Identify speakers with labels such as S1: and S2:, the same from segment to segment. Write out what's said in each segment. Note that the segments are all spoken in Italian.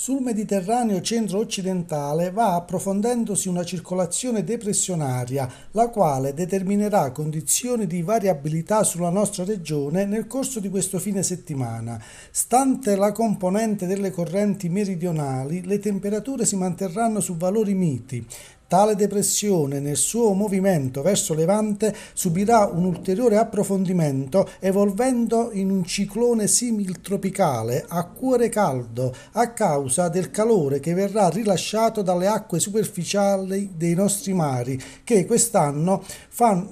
S1: Sul Mediterraneo centro-occidentale va approfondendosi una circolazione depressionaria, la quale determinerà condizioni di variabilità sulla nostra regione nel corso di questo fine settimana. Stante la componente delle correnti meridionali, le temperature si manterranno su valori miti. Tale depressione nel suo movimento verso Levante subirà un ulteriore approfondimento evolvendo in un ciclone similtropicale a cuore caldo a causa del calore che verrà rilasciato dalle acque superficiali dei nostri mari che quest'anno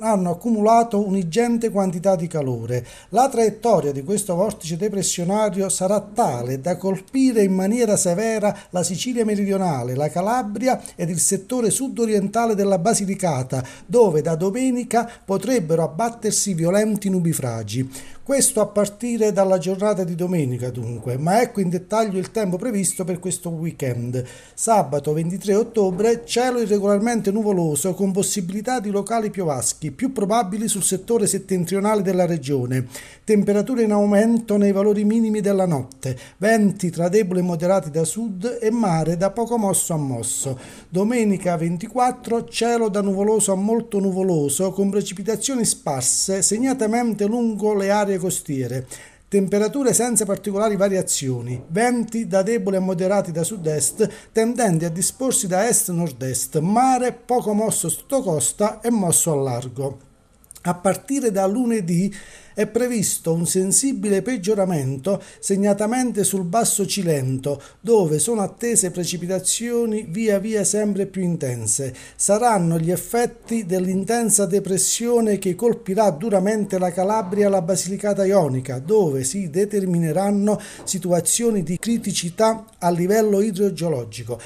S1: hanno accumulato un'igente quantità di calore. La traiettoria di questo vortice depressionario sarà tale da colpire in maniera severa la Sicilia meridionale, la Calabria ed il settore sud sudorientale della Basilicata, dove da domenica potrebbero abbattersi violenti nubifragi. Questo a partire dalla giornata di domenica dunque, ma ecco in dettaglio il tempo previsto per questo weekend. Sabato 23 ottobre cielo irregolarmente nuvoloso con possibilità di locali piovaschi, più probabili sul settore settentrionale della regione. Temperature in aumento nei valori minimi della notte, venti tra deboli e moderati da sud e mare da poco mosso a mosso. Domenica 23 24, cielo da nuvoloso a molto nuvoloso con precipitazioni sparse segnatamente lungo le aree costiere, temperature senza particolari variazioni, venti da deboli a moderati da sud-est tendenti a disporsi da est-nord-est, mare poco mosso sotto costa e mosso a largo. A partire da lunedì è previsto un sensibile peggioramento segnatamente sul basso Cilento, dove sono attese precipitazioni via via sempre più intense. Saranno gli effetti dell'intensa depressione che colpirà duramente la Calabria e la Basilicata Ionica, dove si determineranno situazioni di criticità a livello idrogeologico.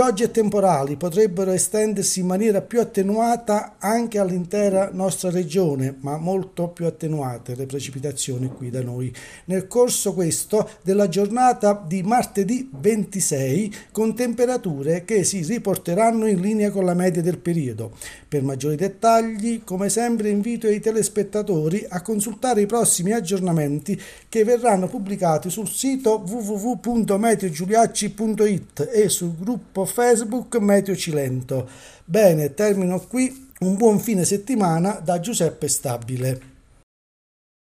S1: Piogge temporali potrebbero estendersi in maniera più attenuata anche all'intera nostra regione, ma molto più attenuate le precipitazioni qui da noi. Nel corso questo della giornata di martedì 26 con temperature che si riporteranno in linea con la media del periodo. Per maggiori dettagli, come sempre invito i telespettatori a consultare i prossimi aggiornamenti che verranno pubblicati sul sito www.meteogiuliacci.it e sul gruppo Facebook Meteo Cilento. Bene, termino qui. Un buon fine settimana da Giuseppe Stabile.